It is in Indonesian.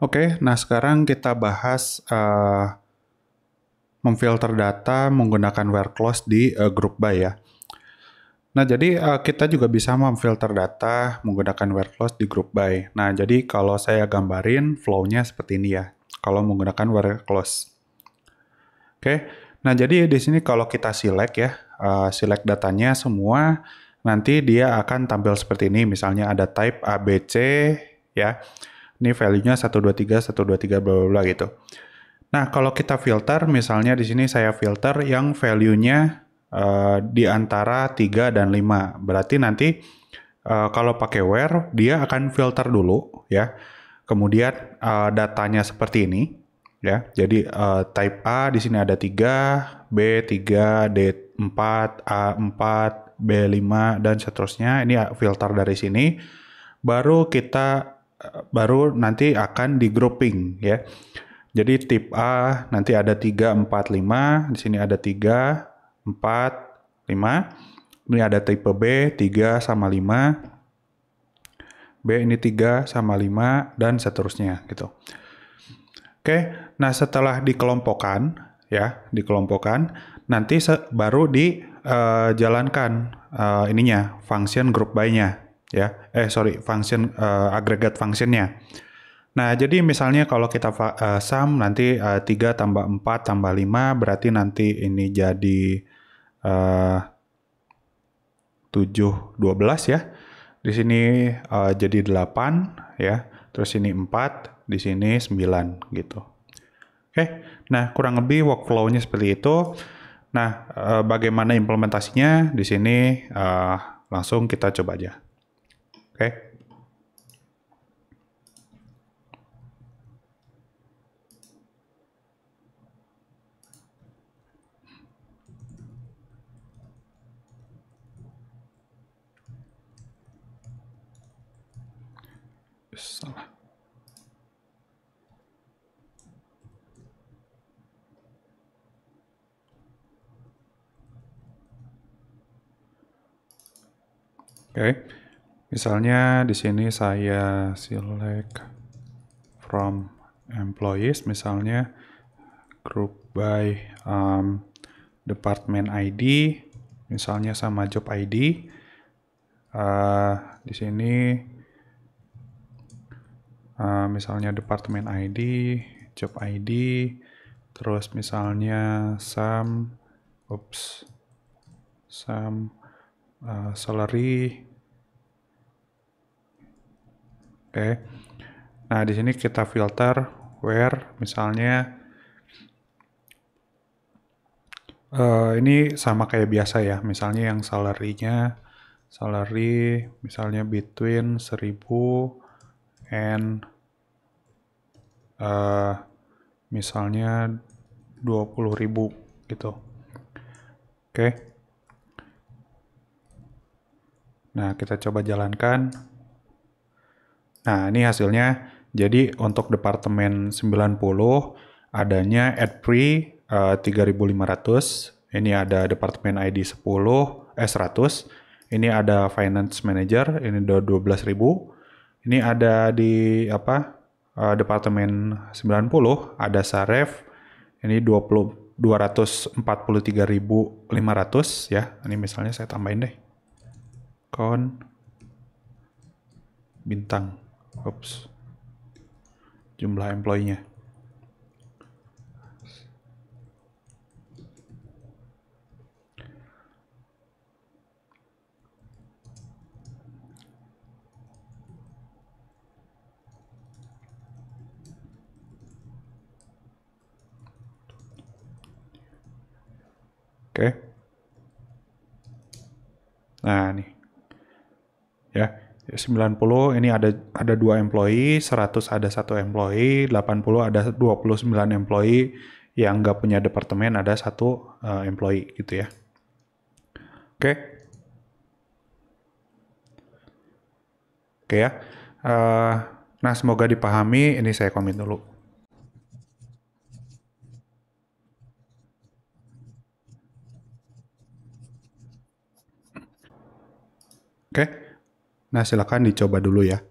Oke, okay, nah sekarang kita bahas uh, memfilter data menggunakan where clause di uh, eh, group by ya. Nah, jadi uh, kita juga bisa memfilter data menggunakan where clause di group by. Nah, jadi kalau saya gambarin flow-nya seperti ini ya, kalau menggunakan where clause. Oke, okay. nah jadi di sini kalau kita select ya, uh, select datanya semua, nanti dia akan tampil seperti ini. Misalnya ada type ABC ya ini value-nya 123, 123, bla bla bla gitu. Nah, kalau kita filter, misalnya di sini saya filter yang value-nya uh, di antara 3 dan 5. Berarti nanti uh, kalau pakai where, dia akan filter dulu ya. Kemudian uh, datanya seperti ini ya. Jadi uh, type A di sini ada 3, B 3, D 4, A 4, B5 dan seterusnya. Ini filter dari sini. Baru kita baru nanti akan di grouping ya. Jadi tip A nanti ada 3 4 5, di sini ada 3 4 5. Ini ada tipe B 3 sama 5. B ini 3 sama 5 dan seterusnya gitu. Oke, nah setelah dikelompokkan ya, dikelompokkan nanti baru dijalankan eh, uh, eh, uh, ininya function group by-nya ya eh sorry function uh, agregat functionnya nah jadi misalnya kalau kita uh, sum nanti uh, eh, 3 tambah 4 tambah 5 berarti nanti ini jadi uh, 7 12 ya di sini uh, jadi 8 ya terus ini 4 di sini 9 gitu oke okay. nah kurang lebih workflow-nya seperti itu nah uh, bagaimana implementasinya di sini uh, langsung kita coba aja Okay. Okay. Misalnya di sini saya select from employees misalnya group by um, department ID misalnya sama job ID uh, di sini uh, misalnya department ID job ID terus misalnya some oops some uh, salary okay. nah di sini kita filter where misalnya uh, ini sama kayak biasa ya misalnya yang salary-nya salary misalnya between 1000 and uh, misalnya 20.000 gitu oke okay. nah kita coba jalankan Nah, ini hasilnya. Jadi untuk departemen 90 adanya ad pre uh, 3500, ini ada departemen ID 10 eh 100, ini ada finance manager ini udah 12000. Ini ada di apa? Uh, departemen 90 ada Saref ini 20 243.500 ya. Ini misalnya saya tambahin deh. Kon bintang Oops. Jumlah employee-nya. Oke. Okay. Nah, ini, Ya. 90 ini ada ada dua employee, 100 ada satu employee, 80 ada 29 employee yang nggak punya departemen ada satu eh, employee gitu ya. Oke. Oke ya. Eh, nah, semoga dipahami. Ini saya komen dulu. Oke. Okay. Nah, silakan dicoba dulu ya.